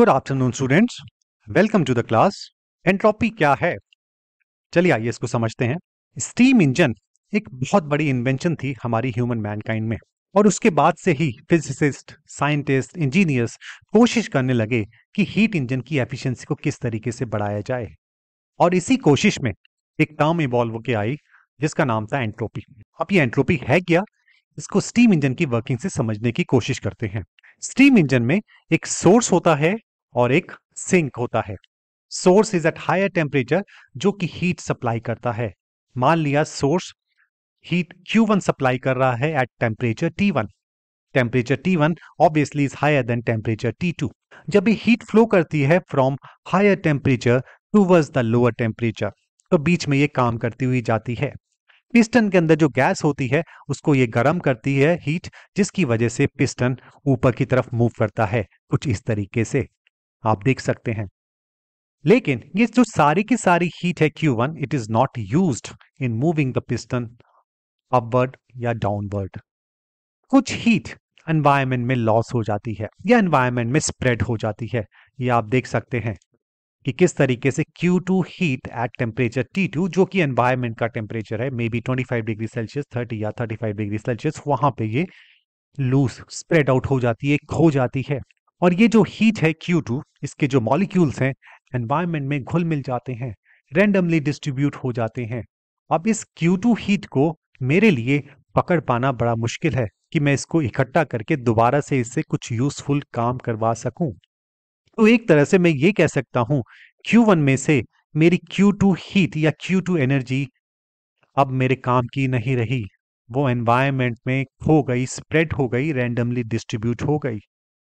Good afternoon students welcome to the class entropy क्या है चलिए आइए इसको समझते हैं स्टीम इंजन एक बहुत बड़ी इन्वेंशन थी हमारी ह्यूमन मैनकाइंड में और उसके बाद से ही फिजिसिस्ट साइंटिस्ट इंजीनियर्स कोशिश करने लगे कि हीट इंजन की एफिशिएंसी को किस तरीके से बढ़ाया जाए और इसी कोशिश में एक टर्म इवॉल्व होकर आई जिसका नाम था एंट्रोपी अब ये एंट्रोपी है क्या इसको स्टीम इंजन की वर्किंग से समझने की कोशिश करते हैं स्टीम इंजन में एक सोर्स होता है और एक सिंक होता है source is at higher temperature जो कि हीट सप्लाई करता है मान लिया सोर्स हीट Q1 सप्लाई कर रहा है at temperature T1 temperature T1 obviously is higher than temperature T2 जब भी हीट फ्लो करती है from higher temperature towards the lower temperature तो बीच में ये काम करती हुई जाती है पिस्टन के अंदर जो गैस होती है उसको ये गर्म करती है हीट जिसकी वजह से पिस्टन ऊपर की तरफ मूव करता है कुछ इस तरीके से आप देख सकते हैं लेकिन ये जो सारी की सारी हीट है Q1 it is not use in moving the piston upward या डाउनवर्ड कुछ हीट एनवायरमेंट में लॉस हो जाती है या एनवायरमेंट में स्प्रेड हो जाती है ये आप देख सकते हैं कि किस तरीके से Q2 heat at temperature T2 जो कि एनवायरमेंट का टेम्परेचर है मे बी 25 डिग्री सेल्सियस 30 या 35 डिग्री सेल्सियस वहां पे ये लूज स्प्रेड आउट हो जाती है खो जाती है और ये जो हीट है Q2 इसके जो मॉलिक्यूल्स हैं एनवायरमेंट में घुल मिल जाते हैं रेंडमली डिस्ट्रीब्यूट हो जाते हैं अब इस Q2 हीट को मेरे लिए पकड़ पाना बड़ा मुश्किल है कि मैं इसको इकट्ठा करके दोबारा से इससे कुछ यूजफुल काम करवा सकूं तो एक तरह से मैं ये कह सकता हूं Q1 में से मेरी Q2 हीट या Q2 एनर्जी अब मेरे काम की नहीं रही वो एनवायरमेंट में खो गई स्प्रेड हो गई रेंडमली डिस्ट्रीब्यूट हो गई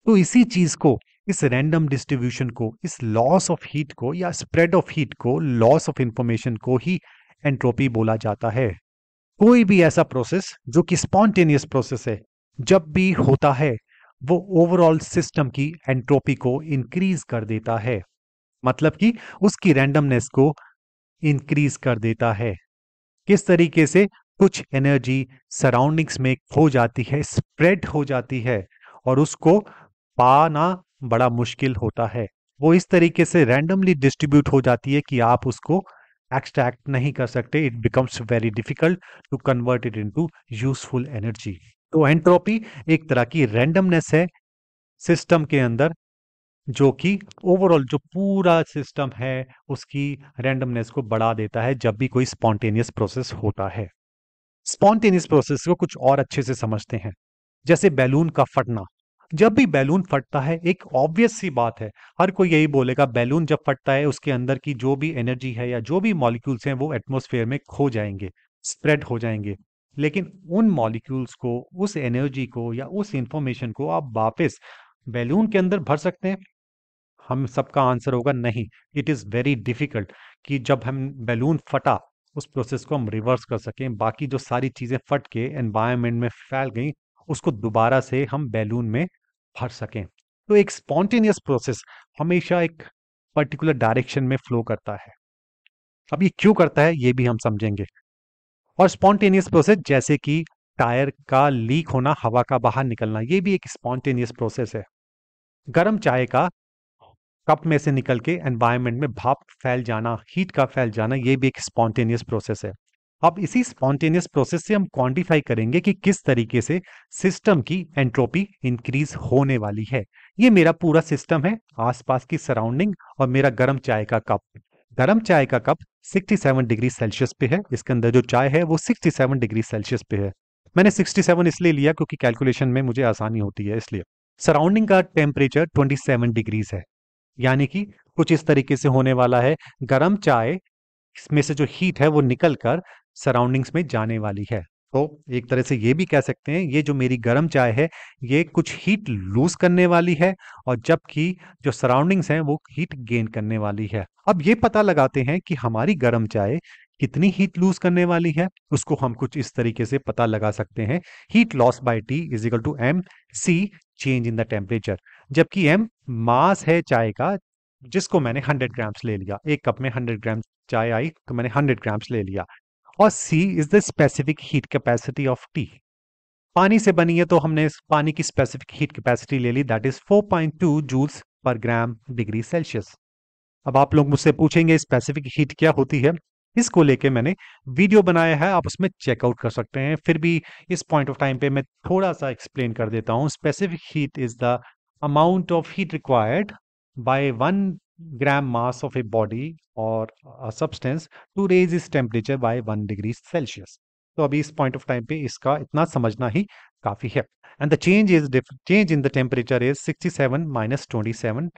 तो इसी चीज को इस रैंडम डिस्ट्रीब्यूशन को इस लॉस ऑफ हीट को या स्प्रेड ऑफ हीट को लॉस ऑफ इंफॉर्मेशन को ही एंट्रोपी बोला जाता है कोई भी ऐसा प्रोसेस जो कि स्पॉन्टेनियस प्रोसेस है जब भी होता है वो ओवरऑल सिस्टम की एंट्रोपी को इंक्रीज कर देता है मतलब कि उसकी रैंडमनेस को इंक्रीज कर देता है किस तरीके से कुछ एनर्जी सराउंडिंग्स में खो जाती है स्प्रेड हो जाती है और उसको पाना बड़ा मुश्किल होता है वो इस तरीके से रैंडमली डिस्ट्रीब्यूट हो जाती है कि आप उसको एक्सट्रैक्ट नहीं कर सकते it becomes very difficult to convert it into useful energy तो एंट्रोपी एक तरह की रैंडमनेस है सिस्टम के अंदर जो कि ओवरऑल जो पूरा सिस्टम है उसकी रैंडमनेस को बढ़ा देता है जब भी कोई स्पॉन्टेनियस प्रोसेस होता है स्पॉन्टेनियस प्रोसेस को कुछ और अच्छे से समझते हैं जैसे बैलून का फटना जब भी बैलून फटता है एक ऑब्वियस सी बात है हर कोई यही बोलेगा बैलून जब फटता है उसके अंदर की जो भी एनर्जी है या जो भी मॉलिक्यूल्स हैं वो एटमोसफेयर में खो जाएंगे स्प्रेड हो जाएंगे लेकिन उन मॉलिक्यूल्स को उस एनर्जी को या उस इंफॉर्मेशन को आप वापस बैलून के अंदर भर सकते हैं हम सबका आंसर होगा नहीं इट इज़ वेरी डिफिकल्ट कि जब हम बैलून फटा उस प्रोसेस को हम रिवर्स कर सकें बाकी जो सारी चीज़ें फट के एनवायरमेंट में फैल गई उसको दोबारा से हम बैलून में भर सकें तो एक स्पॉन्टेनियस प्रोसेस हमेशा एक पर्टिकुलर डायरेक्शन में फ्लो करता है अब ये क्यों करता है ये भी हम समझेंगे और स्पॉन्टेनियस प्रोसेस जैसे कि टायर का लीक होना हवा का बाहर निकलना ये भी एक स्पॉन्टेनियस प्रोसेस है गर्म चाय का कप में से निकल के एनवायरमेंट में भाप फैल जाना हीट का फैल जाना ये भी एक स्पॉन्टेनियस प्रोसेस है अब इसी स्पॉन्टेनियस प्रोसेस से हम क्वांटिफाई करेंगे कि किस तरीके से सिस्टम की एंट्रोपी इंक्रीज होने वाली है ये मेरा पूरा सिस्टम है आसपास की सराउंडिंग और मेरा गर्म चाय का कप गर्म चाय का कप 67 डिग्री सेल्सियस पे है इसके अंदर जो चाय है वो 67 डिग्री सेल्सियस पे है मैंने 67 इसलिए लिया क्योंकि कैलकुलेशन में मुझे आसानी होती है इसलिए सराउंडिंग का टेम्परेचर ट्वेंटी डिग्रीज है यानी कि कुछ इस तरीके से होने वाला है गर्म चाय इसमें से जो हीट है वो निकल कर सराउंडिंग्स में जाने वाली है तो एक तरह से ये भी कह सकते हैं ये जो मेरी गर्म चाय है ये कुछ हीट लूज करने वाली है और जबकि जो सराउंडिंग्स हैं वो हीट गेन करने वाली है अब ये पता लगाते हैं कि हमारी गर्म चाय कितनी हीट लूज करने वाली है उसको हम कुछ इस तरीके से पता लगा सकते हैं heat loss by tea is equal to M C change in the temperature जबकि एम मास है चाय का जिसको मैंने 100 ग्राम्स ले लिया एक कप में 100 ग्राम चाय आई तो मैंने 100 ग्राम्स ले लिया और C is the specific heat capacity of tea पानी से बनी है तो हमने पानी की स्पेसिफिक हीट कैपेसिटी ले ली that is 4.2 joules per gram degree Celsius अब आप लोग मुझसे पूछेंगे स्पेसिफिक हीट क्या होती है इसको लेके मैंने वीडियो बनाया है आप उसमें चेकआउट कर सकते हैं फिर भी इस पॉइंट ऑफ टाइम पे मैं थोड़ा सा एक्सप्लेन कर देता हूँ specific heat is the amount of heat required by one gram mass of a body और substance to raise its temperature by one degree Celsius तो अभी इस पॉइंट ऑफ टाइम पे इसका इतना समझना ही काफी है and the change is change in the temperature is 67 minus twenty seven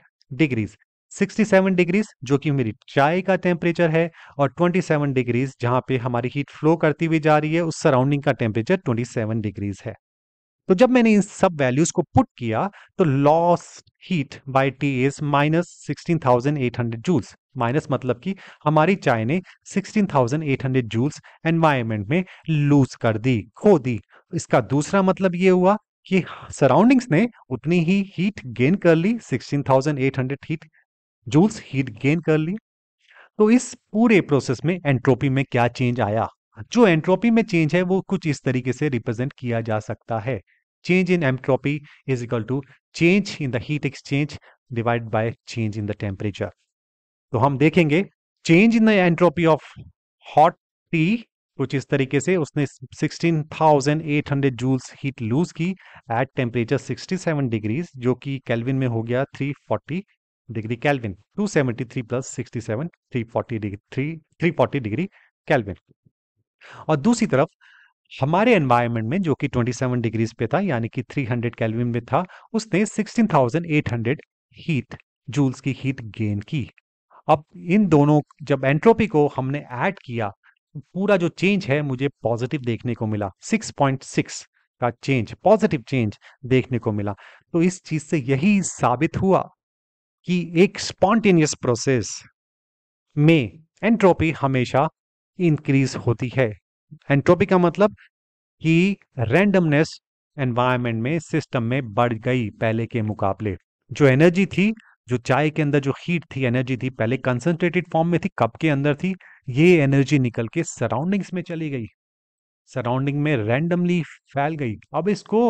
degrees sixty seven degrees जो कि मेरी चाय का टेम्परेचर है और ट्वेंटी सेवन डिग्रीज जहां पे हमारी हीट फ्लो करती हुई जा रही है उस सराउंडिंग का टेम्परेचर ट्वेंटी सेवन डिग्रीज है तो जब मैंने इन सब वैल्यूज को पुट किया तो loss heat by tea is minus sixteen thousand eight hundred joules minus मतलब कि हमारी चाय ने sixteen thousand eight hundred joules environment में लूज कर दी खो दी इसका दूसरा मतलब ये हुआ कि सराउंडिंग्स ने उतनी ही हीट गेन कर ली sixteen thousand eight hundred heat joules heat gain कर ली तो इस पूरे प्रोसेस में एंट्रोपी में क्या चेंज आया जो एंट्रोपी में चेंज है वो कुछ इस तरीके से रिप्रेजेंट किया जा सकता है change in entropy is equal to change in the heat exchange divide by change in the temperature तो हम देखेंगे change in the entropy of hot tea कुछ इस तरीके से उसने 16,800 जूल्स हीट लूज की एट टेम्परेचर 67 डिग्रीज जो कि कैलविन में हो गया 340 degree kelvin 273 plus sixty seven three forty degree three three forty degree kelvin और दूसरी तरफ हमारे एनवायरमेंट में जो कि 27 डिग्रीज पे था यानी कि 300 केल्विन में था उसने 16,800 हीट जूल्स की हीट गेन की अब इन दोनों जब एंट्रोपी को हमने ऐड किया पूरा जो चेंज है मुझे पॉजिटिव देखने को मिला 6.6 का चेंज पॉजिटिव चेंज देखने को मिला तो इस चीज से यही साबित हुआ कि एक स्पॉन्टेनियस प्रोसेस में एंट्रोपी हमेशा इंक्रीज होती है एंट्रोपी का मतलब कि रैंडमनेस एनवायरमेंट में सिस्टम में बढ़ गई पहले के मुकाबले जो एनर्जी थी जो चाय के अंदर जो हीट थी एनर्जी थी पहले कंसंट्रेटेड फॉर्म में थी कप के अंदर थी ये एनर्जी निकल के सराउंडिंग्स में चली गई सराउंडिंग में रैंडमली फैल गई अब इसको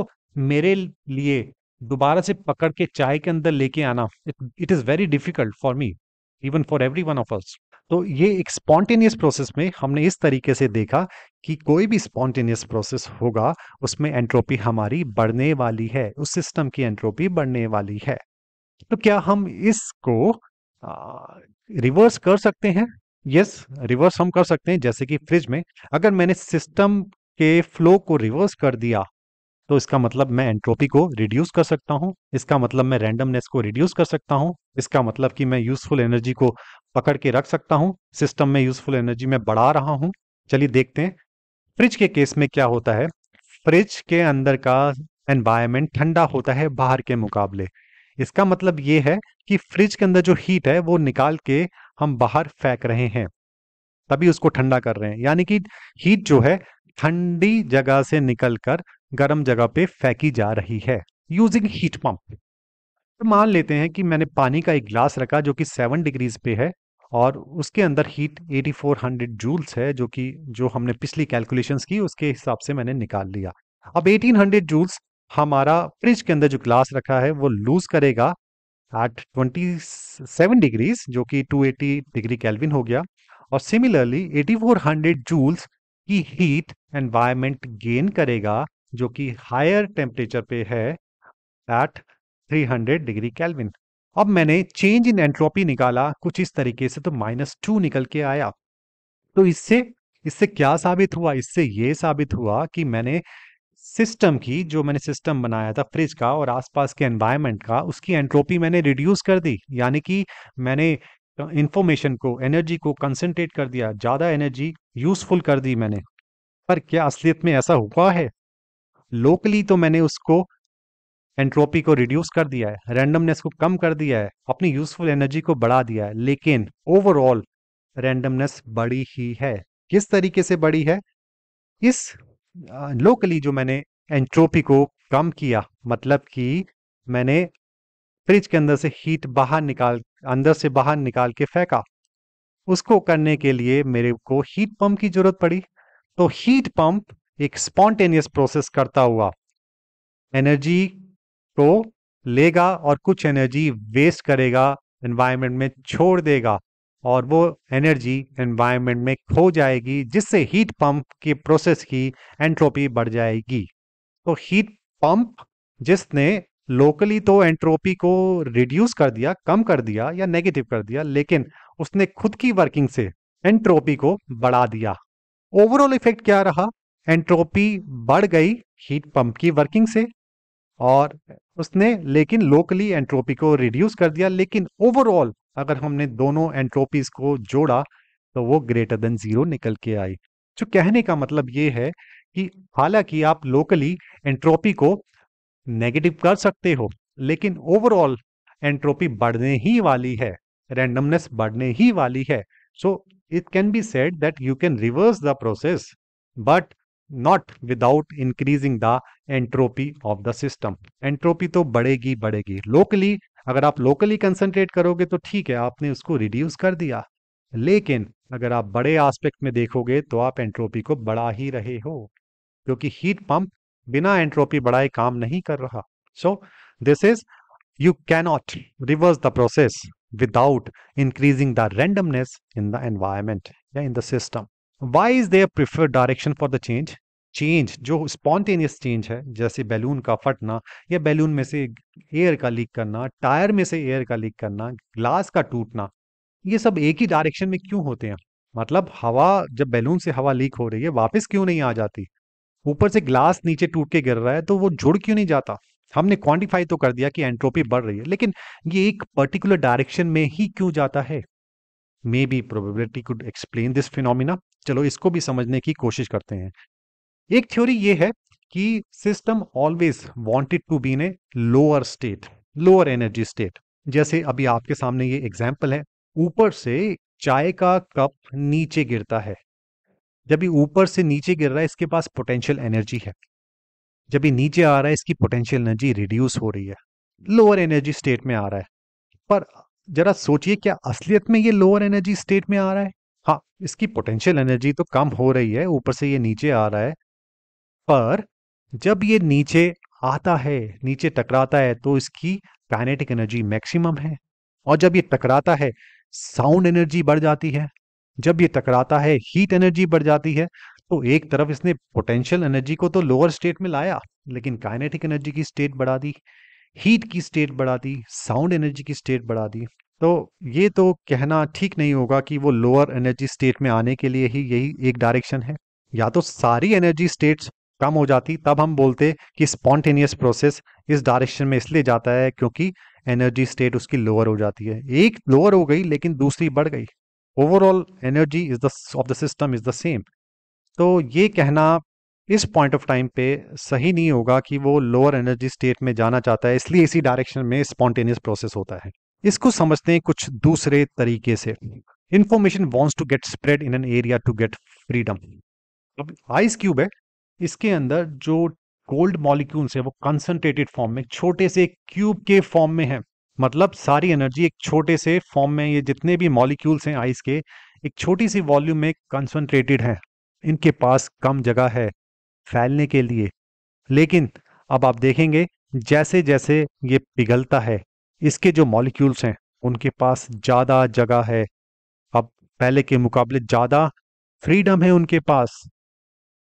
मेरे लिए दोबारा से पकड़ के चाय के अंदर लेके आना it is very difficult for me even for every one of us तो ये एक स्पॉन्टेनियस प्रोसेस में हमने इस तरीके से देखा कि कोई भी स्पॉन्टेनियस प्रोसेस होगा उसमें एंट्रोपी हमारी बढ़ने वाली है उस सिस्टम की एंट्रोपी बढ़ने वाली है तो क्या हम इसको रिवर्स कर सकते हैं यस yes, रिवर्स हम कर सकते हैं जैसे कि फ्रिज में अगर मैंने सिस्टम के फ्लो को रिवर्स कर दिया तो इसका मतलब मैं एंट्रोपी को रिड्यूस कर सकता हूं इसका मतलब मैं रैंडमनेस को रिड्यूस कर सकता हूँ इसका मतलब कि मैं यूजफुल एनर्जी को पकड़ के रख सकता हूँ सिस्टम में यूजफुल एनर्जी में बढ़ा रहा हूँ चलिए देखते हैं फ्रिज के केस में क्या होता है फ्रिज के अंदर का एनवायरमेंट ठंडा होता है बाहर के मुकाबले इसका मतलब ये है कि फ्रिज के अंदर जो हीट है वो निकाल के हम बाहर फेंक रहे हैं तभी उसको ठंडा कर रहे हैं यानी कि हीट जो है ठंडी जगह से निकलकर गर्म जगह पे फेंकी जा रही है यूजिंग हीट पंप मान लेते हैं कि मैंने पानी का एक ग्लास रखा जो कि सेवन डिग्रीज पे है और उसके अंदर हीट 8400 जूल्स है जो कि जो हमने पिछली कैलकुलेशंस की उसके हिसाब से मैंने निकाल लिया अब 1800 जूल्स हमारा फ्रिज के अंदर जो ग्लास रखा है वो लूज करेगा एट 27 डिग्रीज जो कि 280 डिग्री कैलविन हो गया और सिमिलरली 8400 जूल्स की हीट एनवायरमेंट गेन करेगा जो कि हायर टेम्परेचर पे है एट 300 डिग्री कैलविन अब मैंने चेंज इन एंट्रोपी निकाला कुछ इस तरीके से तो माइनस टू निकल के आया तो इससे इससे क्या साबित हुआ इससे ये साबित हुआ कि मैंने सिस्टम की जो मैंने सिस्टम बनाया था फ्रिज का और आसपास के एनवायरनमेंट का उसकी एंट्रोपी मैंने रिड्यूस कर दी यानी कि मैंने इंफॉर्मेशन को एनर्जी को कंसनट्रेट कर दिया ज़्यादा एनर्जी यूजफुल कर दी मैंने पर क्या असलियत में ऐसा हुआ है लोकली तो मैंने उसको एंट्रोपी को रिड्यूस कर दिया है रैंडमनेस को कम कर दिया है अपनी यूजफुल एनर्जी को बढ़ा दिया है लेकिन ओवरऑल रैंडमनेस बड़ी ही है किस तरीके से बड़ी है इस लोकली जो मैंने एंट्रोपी को कम किया मतलब कि मैंने फ्रिज के अंदर से हीट बाहर निकाल अंदर से बाहर निकाल के फेंका उसको करने के लिए मेरे को हीट पंप की जरूरत पड़ी तो हीट पंप एक स्पॉन्टेनियस प्रोसेस करता हुआ एनर्जी को तो लेगा और कुछ एनर्जी वेस्ट करेगा एनवायरनमेंट में छोड़ देगा और वो एनर्जी एनवायरनमेंट में खो जाएगी जिससे हीट पंप के प्रोसेस की एंट्रोपी बढ़ जाएगी तो हीट पंप जिसने लोकली तो एंट्रोपी को रिड्यूस कर दिया कम कर दिया या नेगेटिव कर दिया लेकिन उसने खुद की वर्किंग से एंट्रोपी को बढ़ा दिया ओवरऑल इफेक्ट क्या रहा एंट्रोपी बढ़ गई हीट पंप की वर्किंग से और उसने लेकिन लोकली एंट्रोपी को रिड्यूस कर दिया लेकिन ओवरऑल अगर हमने दोनों एंट्रोपीज को जोड़ा तो वो ग्रेटर देन जीरो निकल के आई जो तो कहने का मतलब ये है कि हालांकि आप लोकली एंट्रोपी को नेगेटिव कर सकते हो लेकिन ओवरऑल एंट्रोपी बढ़ने ही वाली है रैंडमनेस बढ़ने ही वाली है so it can be said that you can reverse the process but not without increasing the entropy of the system entropy तो बढ़ेगी बढ़ेगी लोकली अगर आप लोकली कंसेंट्रेट करोगे तो ठीक है आपने उसको रिड्यूस कर दिया लेकिन अगर आप बड़े एस्पेक्ट में देखोगे तो आप एंट्रोपी को बढ़ा ही रहे हो क्योंकि हीट पंप बिना एंट्रोपी बढ़ाए काम नहीं कर रहा so this is you cannot reverse the process without increasing the randomness in the environment या in the system why is there preferred direction for the change change जो स्पॉन्टेनियस चेंज है जैसे बैलून का फटना या बैलून में से air का leak करना टायर में से एयर का लीक करना ग्लास का टूटना ये सब एक ही डायरेक्शन में क्यों होते हैं मतलब हवा जब बैलून से हवा लीक हो रही है वापस क्यों नहीं आ जाती ऊपर से ग्लास नीचे टूट के गिर रहा है तो वो जुड़ क्यों नहीं जाता हमने क्वांटिफाई तो कर दिया कि एंट्रोपी बढ़ रही है लेकिन ये एक पर्टिकुलर डायरेक्शन में ही क्यों जाता है maybe probability could explain this phenomena चलो इसको भी समझने की कोशिश करते हैं एक थ्योरी ये है कि system always wanted to be in a lower state lower energy state जैसे अभी आपके सामने ये एग्जाम्पल है ऊपर से चाय का कप नीचे गिरता है जब ये ऊपर से नीचे गिर रहा है इसके पास पोटेंशियल एनर्जी है जब ये नीचे आ रहा है इसकी पोटेंशियल एनर्जी रिड्यूस हो रही है लोअर एनर्जी स्टेट में आ रहा है पर जरा सोचिए क्या असलियत में ये लोअर एनर्जी स्टेट में आ रहा है हाँ इसकी पोटेंशियल एनर्जी तो कम हो रही है ऊपर से ये नीचे आ रहा है पर जब ये नीचे आता है नीचे टकराता है तो इसकी काइनेटिक एनर्जी मैक्सिमम है और जब ये टकराता है साउंड एनर्जी बढ़ जाती है जब ये टकराता है हीट एनर्जी बढ़ जाती है तो एक तरफ इसने पोटेंशियल एनर्जी को तो लोअर स्टेट में लाया लेकिन काइनेटिक एनर्जी की स्टेट बढ़ा दी हीट की स्टेट बढ़ा दी साउंड एनर्जी की स्टेट बढ़ा दी तो ये तो कहना ठीक नहीं होगा कि वो लोअर एनर्जी स्टेट में आने के लिए ही यही एक डायरेक्शन है या तो सारी एनर्जी स्टेट्स कम हो जाती तब हम बोलते कि स्पॉन्टेनियस प्रोसेस इस डायरेक्शन में इसलिए जाता है क्योंकि एनर्जी स्टेट उसकी लोअर हो जाती है एक लोअर हो गई लेकिन दूसरी बढ़ गई overall energy is the of the system is the same तो ये कहना इस पॉइंट ऑफ टाइम पे सही नहीं होगा कि वो लोअर एनर्जी स्टेट में जाना चाहता है इसलिए इसी डायरेक्शन में स्पॉन्टेनियस प्रोसेस होता है इसको समझते हैं कुछ दूसरे तरीके से information wants to get spread in an area to get freedom अब आइस क्यूब है इसके अंदर जो गोल्ड मॉलिक्यूल्स है वो कंसनट्रेटेड फॉर्म में छोटे से क्यूब के फॉर्म में है मतलब सारी एनर्जी एक छोटे से फॉर्म में ये जितने भी मॉलिक्यूल्स हैं आइस के एक छोटी सी वॉल्यूम में कंसनट्रेटेड है इनके पास कम जगह है फैलने के लिए लेकिन अब आप देखेंगे जैसे जैसे ये पिघलता है इसके जो मॉलिक्यूल्स हैं उनके पास ज़्यादा जगह है अब पहले के मुकाबले ज़्यादा फ्रीडम है उनके पास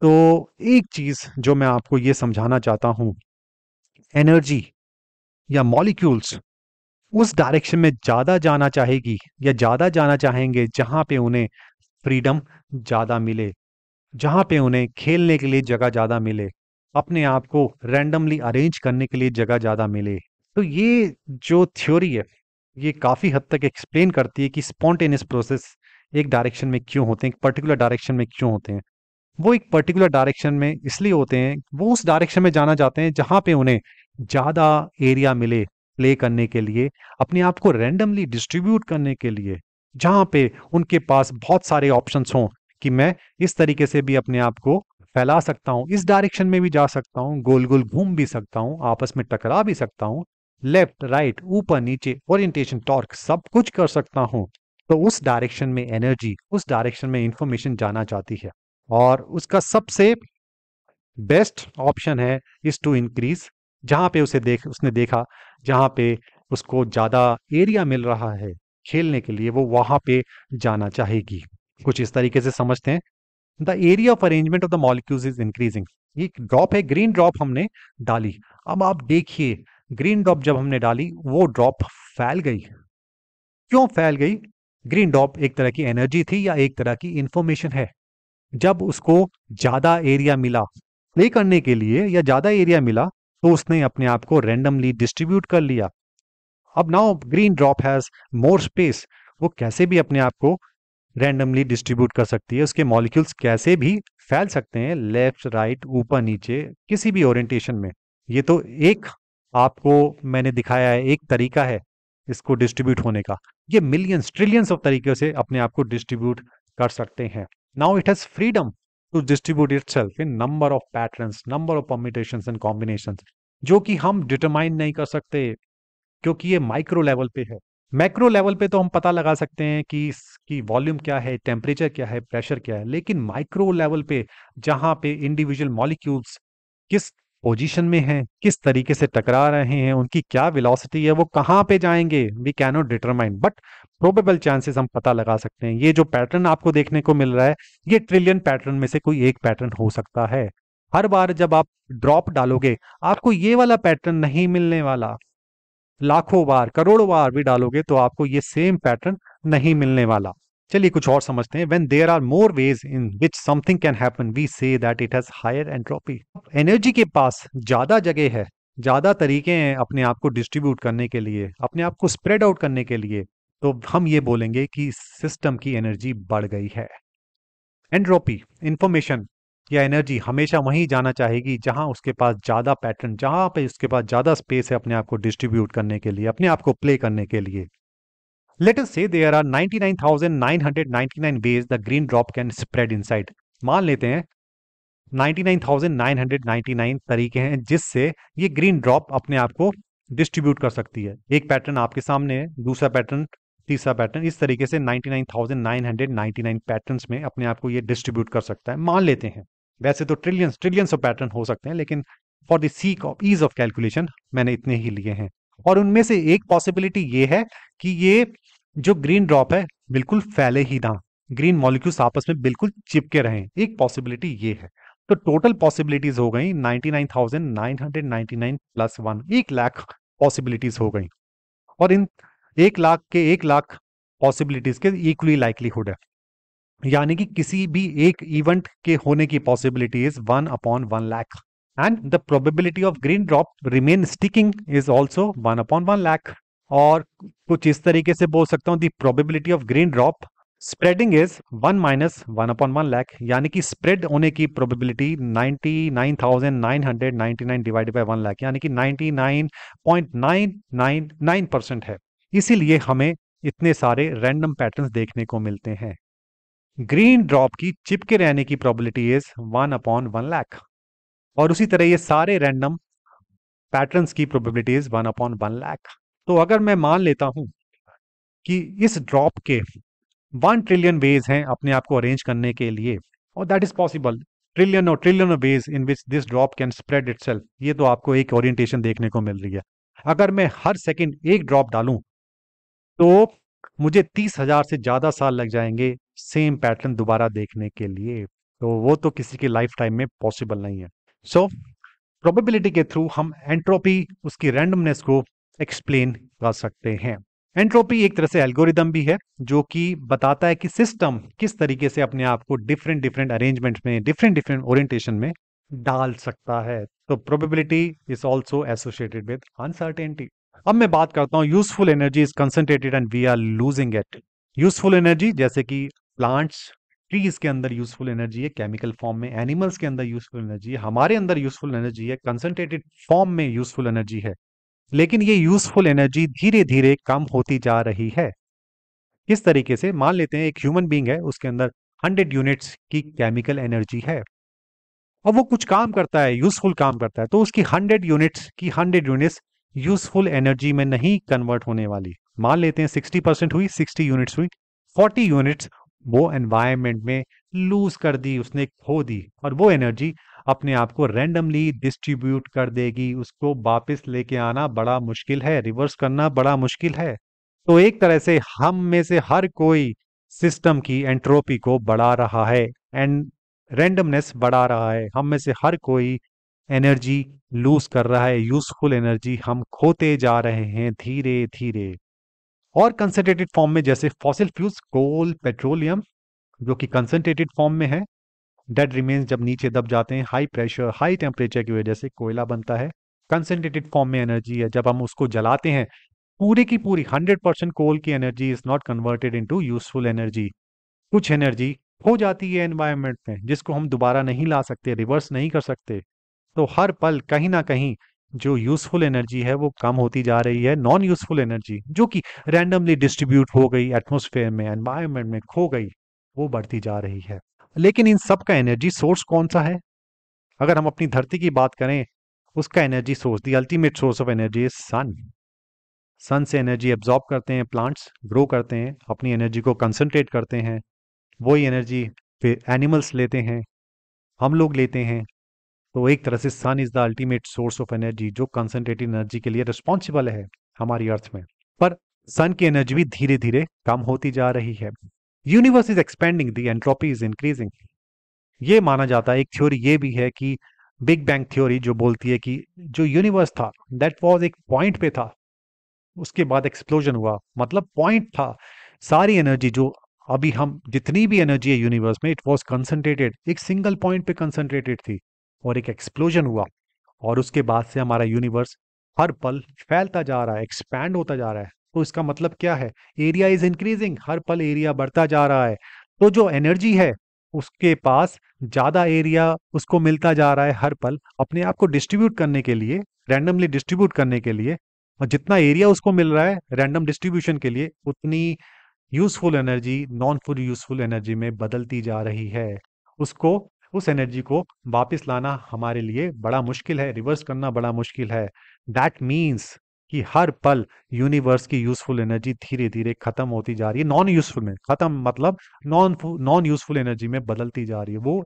तो एक चीज़ जो मैं आपको ये समझाना चाहता हूं एनर्जी या मॉलिक्यूल्स उस डायरेक्शन में ज़्यादा जाना चाहेगी या ज़्यादा जाना चाहेंगे जहां पे उन्हें फ्रीडम ज़्यादा मिले जहाँ पे उन्हें खेलने के लिए जगह ज़्यादा मिले अपने आप को रैंडमली अरेंज करने के लिए जगह ज़्यादा मिले तो ये जो थ्योरी है ये काफ़ी हद तक एक्सप्लेन करती है कि स्पॉन्टेनियस प्रोसेस एक डायरेक्शन में क्यों होते हैं एक पर्टिकुलर डायरेक्शन में क्यों होते हैं वो एक पर्टिकुलर डायरेक्शन में इसलिए होते हैं वो उस डायरेक्शन में जाना चाहते हैं जहाँ पे उन्हें ज़्यादा एरिया मिले प्ले करने के लिए अपने आप को रेंडमली डिस्ट्रीब्यूट करने के लिए जहाँ पे उनके पास बहुत सारे ऑप्शन हों कि मैं इस तरीके से भी अपने आप को फैला सकता हूँ इस डायरेक्शन में भी जा सकता हूँ गोल गोल घूम भी सकता हूँ आपस में टकरा भी सकता हूँ लेफ्ट राइट ऊपर नीचे ओरिएंटेशन टॉर्क सब कुछ कर सकता हूं तो उस डायरेक्शन में एनर्जी उस डायरेक्शन में इंफॉर्मेशन जाना चाहती है और उसका सबसे बेस्ट ऑप्शन है इस टू इंक्रीज जहां पे उसे देख उसने देखा जहां पे उसको ज़्यादा एरिया मिल रहा है खेलने के लिए वो वहां पे जाना चाहेगी कुछ इस तरीके से समझते हैं the area of arrangement of the molecules is increasing एक ड्रॉप है ग्रीन ड्रॉप हमने डाली अब आप देखिए ग्रीन ड्रॉप जब हमने डाली वो ड्रॉप फैल गई क्यों फैल गई ग्रीन ड्रॉप एक तरह की एनर्जी थी या एक तरह की इंफॉर्मेशन है जब उसको ज्यादा एरिया मिला प्ले करने के लिए या ज्यादा एरिया मिला तो उसने अपने आप को रेंडमली डिस्ट्रीब्यूट कर लिया अब now green drop has more space वो कैसे भी अपने आप को रैंडमली डिस्ट्रीब्यूट कर सकती है उसके मॉलिक्यूल्स कैसे भी फैल सकते हैं लेफ्ट राइट ऊपर नीचे किसी भी ओरिएंटेशन में ये तो एक आपको मैंने दिखाया है एक तरीका है इसको डिस्ट्रीब्यूट होने का ये मिलियंस ट्रिलियंस ऑफ तरीके से अपने आप को डिस्ट्रीब्यूट कर सकते हैं now it has freedom to distribute itself in number of pattern number of permutation and combination जो कि हम डिटरमाइन नहीं कर सकते क्योंकि ये माइक्रो लेवल पे है मैक्रो लेवल पे तो हम पता लगा सकते हैं कि इसकी वॉल्यूम क्या है टेम्परेचर क्या है प्रेशर क्या है लेकिन माइक्रो लेवल पे जहाँ पे इंडिविजुअल मॉलिक्यूल्स किस पोजीशन में हैं किस तरीके से टकरा रहे हैं उनकी क्या वेलोसिटी है वो कहाँ पे जाएंगे we cannot determine but probable chances हम पता लगा सकते हैं ये जो पैटर्न आपको देखने को मिल रहा है ये ट्रिलियन पैटर्न में से कोई एक पैटर्न हो सकता है हर बार जब आप ड्रॉप डालोगे आपको ये वाला पैटर्न नहीं मिलने वाला लाखों बार करोड़ों बार भी डालोगे तो आपको ये सेम पैटर्न नहीं मिलने वाला चलिए कुछ और समझते हैं when there are more ways in which something can happen we say that it has higher entropy energy के पास ज्यादा जगह है ज्यादा तरीके हैं अपने आप को डिस्ट्रीब्यूट करने के लिए अपने आप को स्प्रेड आउट करने के लिए तो हम ये बोलेंगे कि सिस्टम की एनर्जी बढ़ गई है एंड्रोपी इंफॉर्मेशन या एनर्जी हमेशा वहीं जाना चाहेगी जहां उसके पास ज़्यादा पैटर्न जहां पे उसके पास ज़्यादा स्पेस है अपने आप को डिस्ट्रीब्यूट करने के लिए अपने आप को प्ले करने के लिए let us say there are 99,999 ways the green drop can spread inside. मान लेते हैं 99,999 तरीके हैं जिससे ये ग्रीन ड्रॉप अपने आप को डिस्ट्रीब्यूट कर सकती है एक पैटर्न आपके सामने है दूसरा पैटर्न तीसरा पैटर्न इस तरीके से 99,999 पैटर्न्स में अपने आप को ये डिस्ट्रीब्यूट कर सकता है मान लेते हैं वैसे तो ट्रिलियंस ट्रिलियंस ऑफ पैटर्न हो सकते हैं लेकिन for the sake of ease of calculation मैंने इतने ही लिए हैं और उनमें से एक पॉसिबिलिटी ये है कि ये जो ग्रीन ड्रॉप है बिल्कुल फैले ही ना ग्रीन मॉलिक्यूल्स आपस में बिल्कुल चिपके रहें एक पॉसिबिलिटी ये है तो टोटल पॉसिबिलिटीज हो गई 99,999 प्लस वन एक लाख पॉसिबिलिटीज हो गई और इन एक लाख के एक लाख पॉसिबिलिटीज के इक्वली लाइकलीहुड है यानी कि किसी भी एक इवेंट के होने की possibility is one upon one lakh and the probability of green drop remain sticking is also 1 upon 1 lakh और कुछ इस तरीके से बोल सकता हूँ the probability of green drop spreading is one minus one upon one lakh यानी कि स्प्रेड होने की probability 99,999 divided by one lakh यानी कि 99.999 परसेंट है इसीलिए हमें इतने सारे रैंडम पैटर्न्स देखने को मिलते हैं ग्रीन ड्रॉप की चिपके रहने की probability is one upon one lakh और उसी तरह ये सारे रैंडम पैटर्न्स की probabilities one upon one lakh तो अगर मैं मान लेता हूं कि इस ड्रॉप के वन ट्रिलियन वेज हैं अपने आप को अरेंज करने के लिए और दैट इज पॉसिबल ट्रिलियन और trillion ways in which this drop can spread it ये तो आपको एक ओरिएंटेशन देखने को मिल रही है अगर मैं हर सेकेंड एक ड्रॉप डालूं तो मुझे तीस हजार से ज्यादा साल लग जाएंगे सेम पैटर्न दोबारा देखने के लिए तो वो तो किसी के लाइफ टाइम में पॉसिबल नहीं है सो प्रोबेबिलिटी के थ्रू हम एंट्रोपी उसकी रैंडमनेस को एक्सप्लेन कर सकते हैं एंट्रोपी एक तरह से एल्गोरिदम भी है जो कि बताता है कि सिस्टम किस तरीके से अपने आप को डिफरेंट डिफरेंट अरेंजमेंट में डिफरेंट डिफरेंट ओरिएंटेशन में डाल सकता है तो probability is also associated with uncertainty अब मैं बात करता हूँ useful energy is concentrated and we are losing at useful energy जैसे कि प्लांट्स ट्रीज के अंदर यूजफुल एनर्जी है केमिकल फॉर्म में एनिमल्स के अंदर यूजफुल एनर्जी है हमारे अंदर यूजफुल एनर्जी है कंसनट्रेटेड फॉर्म में यूजफुल एनर्जी है लेकिन ये यूजफुल एनर्जी धीरे धीरे कम होती जा रही है किस तरीके से मान लेते हैं एक ह्यूमन बींग है उसके अंदर हंड्रेड यूनिट्स की केमिकल एनर्जी है और वो कुछ काम करता है यूजफुल काम करता है तो उसकी हंड्रेड यूनिट्स की हंड्रेड यूनिट्स यूजफुल एनर्जी में नहीं कन्वर्ट होने वाली मान लेते हैं सिक्सटी परसेंट हुई सिक्सटी यूनिट्स हुई फोर्टी यूनिट्स वो एनवायरमेंट में लूज कर दी उसने खो दी और वो एनर्जी अपने आप को रेंडमली डिस्ट्रीब्यूट कर देगी उसको वापस लेके आना बड़ा मुश्किल है रिवर्स करना बड़ा मुश्किल है तो एक तरह से हम में से हर कोई सिस्टम की एंट्रोपी को बढ़ा रहा है एंड रेंडमनेस बढ़ा रहा है हम में से हर कोई एनर्जी लूज कर रहा है यूजफुल एनर्जी हम खोते जा रहे हैं धीरे धीरे और कंसेंट्रेटेड फॉर्म में जैसे फॉसिल फ्यूल्स कोल पेट्रोलियम जो कि कंसेंट्रेटेड फॉर्म में है डेड रिमेन्स जब नीचे दब जाते हैं हाई प्रेशर हाई टेम्परेचर की वजह से कोयला बनता है कंसेंट्रेटेड फॉर्म में एनर्जी है जब हम उसको जलाते हैं पूरी की पूरी 100 परसेंट कोल की energy is not converted into useful energy कुछ एनर्जी हो जाती है एनवायरमेंट में जिसको हम दोबारा नहीं ला सकते रिवर्स नहीं कर सकते तो हर पल कहीं ना कहीं जो यूजफुल एनर्जी है वो कम होती जा रही है नॉन यूजफुल एनर्जी जो कि रैंडमली डिस्ट्रीब्यूट हो गई एटमोसफेयर में एनवायरमेंट में खो गई वो बढ़ती जा रही है लेकिन इन सब का एनर्जी सोर्स कौन सा है अगर हम अपनी धरती की बात करें उसका energy source the ultimate source of energy is sun sun से एनर्जी एब्जॉर्ब करते हैं प्लांट्स ग्रो करते हैं अपनी एनर्जी को कंसनट्रेट करते हैं वही एनर्जी फिर एनिमल्स लेते हैं हम लोग लेते हैं तो एक तरह से sun is the ultimate source of energy जो कंसनट्रेटेड एनर्जी के लिए रिस्पॉन्सिबल है हमारी अर्थ में पर सन की एनर्जी भी धीरे धीरे कम होती जा रही है universe is expanding the entropy is increasing ये माना जाता है एक थ्योरी ये भी है कि बिग बैंग थ्योरी जो बोलती है कि जो यूनिवर्स था दैट वॉज एक पॉइंट पे था उसके बाद एक्सप्लोजन हुआ मतलब पॉइंट था सारी एनर्जी जो अभी हम जितनी भी एनर्जी है यूनिवर्स में इट वॉज कंसनट्रेटेड एक सिंगल पॉइंट पे कंसनट्रेटेड थी और एक एक्सप्लोजन हुआ और उसके बाद से हमारा यूनिवर्स हर पल फैलता जा रहा है एक्सपैंड होता जा रहा है तो इसका मतलब क्या है एरिया इज इंक्रीजिंग हर पल एरिया बढ़ता जा रहा है तो जो एनर्जी है उसके पास ज़्यादा एरिया उसको मिलता जा रहा है हर पल अपने आप को डिस्ट्रीब्यूट करने के लिए रैंडमली डिस्ट्रीब्यूट करने के लिए और जितना एरिया उसको मिल रहा है रैंडम डिस्ट्रीब्यूशन के लिए उतनी useful energy non full useful energy में बदलती जा रही है उसको उस एनर्जी को वापस लाना हमारे लिए बड़ा मुश्किल है रिवर्स करना बड़ा मुश्किल है दैट मीन्स कि हर पल यूनिवर्स की यूजफुल एनर्जी धीरे धीरे खत्म होती जा रही है नॉन यूजफुल में खत्म मतलब नॉन नॉन यूजफुल एनर्जी में बदलती जा रही है वो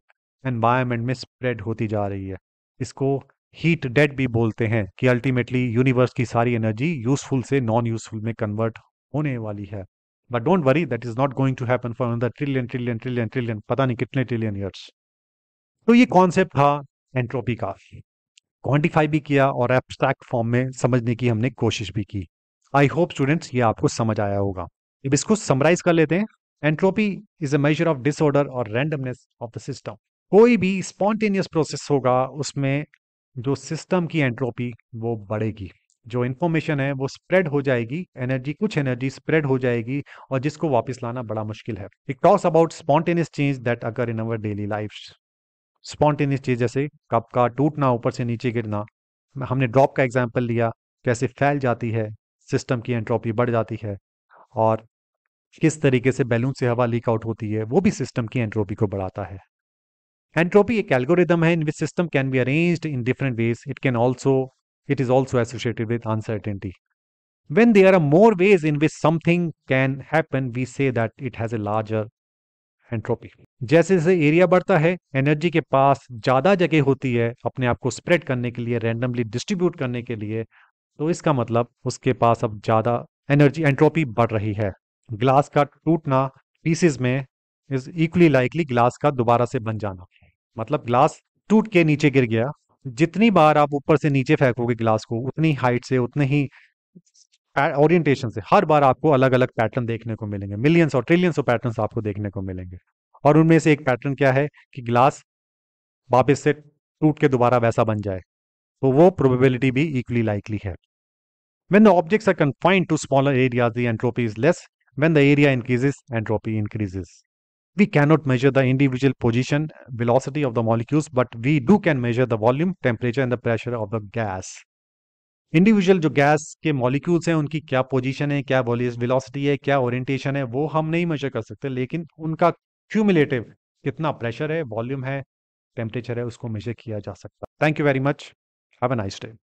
एनवायरमेंट में स्प्रेड होती जा रही है इसको हीट डेड भी बोलते हैं कि अल्टीमेटली यूनिवर्स की सारी एनर्जी यूजफुल से नॉन यूजफुल में कन्वर्ट होने वाली है but don't worry that is not going to happen for trillion trillion trillion trillion पता नहीं कितने ट्रिलियन ईयर्स तो ये कॉन्सेप्ट था एंट्रोपी का क्वांटिफाई भी किया और एब्स्ट्रैक्ट फॉर्म में समझने की हमने कोशिश भी की आई होप स्टूडेंट्स ये आपको समझ आया होगा अब इसको समराइज कर लेते हैं entropy is a measure of disorder और रैंडमनेस ऑफ द सिस्टम कोई भी स्पॉन्टेनियस प्रोसेस होगा उसमें जो सिस्टम की एंट्रोपी वो बढ़ेगी जो इन्फॉर्मेशन है वो स्प्रेड हो जाएगी एनर्जी कुछ एनर्जी स्प्रेड हो जाएगी और जिसको वापस लाना बड़ा मुश्किल है it talks about spontaneous change that अगर in our daily life spontaneous चीज़ जैसे कप का टूटना ऊपर से नीचे गिरना हमने ड्रॉप का एग्जाम्पल लिया कैसे फैल जाती है सिस्टम की एंट्रोपी बढ़ जाती है और किस तरीके से बैलून से हवा लीक आउट होती है वो भी सिस्टम की एंट्रोपी को बढ़ाता है एंट्रोपी एक एल्गोरिदम है in which system can be arrange in different ways it can also it is also associated with uncertainty they are are more ways in which something can happen we say that it has a larger entropy जैसे जैसे area बढ़ता है energy के पास ज़्यादा जगह होती है अपने आप को स्प्रेड करने के लिए रैंडमली डिस्ट्रीब्यूट करने के लिए तो इसका मतलब उसके पास अब ज़्यादा एनर्जी एंट्रोपी बढ़ रही है ग्लास का टूटना पीसेस में इज इक्वली लाइकली ग्लास का दोबारा से बन जाना मतलब ग्लास टूट के नीचे गिर गया जितनी बार आप ऊपर से नीचे फेंकोगे ग्लास को उतनी हाइट से उतने ही ओरिएंटेशन से हर बार आपको अलग अलग पैटर्न देखने को मिलेंगे मिलियंस और ट्रिलियंस ऑफ पैटर्न आपको देखने को मिलेंगे और उनमें से एक पैटर्न क्या है कि ग्लास वापिस से टूट के दोबारा वैसा बन जाए तो वो प्रोबेबिलिटी भी इक्वली लाइकली है when the objects are confined to smaller area the entropy is less when the area increases entropy increases we cannot measure the individual position velocity of the molecules but we do can measure the volume temperature and the pressure of the gas individual जो gas के molecules हैं उनकी क्या position है क्या velocity है क्या orientation है वो हम नहीं मेजर कर सकते लेकिन उनका क्यूमुलेटिव कितना प्रेशर है वॉल्यूम है टेम्परेचर है उसको मेजर किया जा सकता है thank you very much have a nice day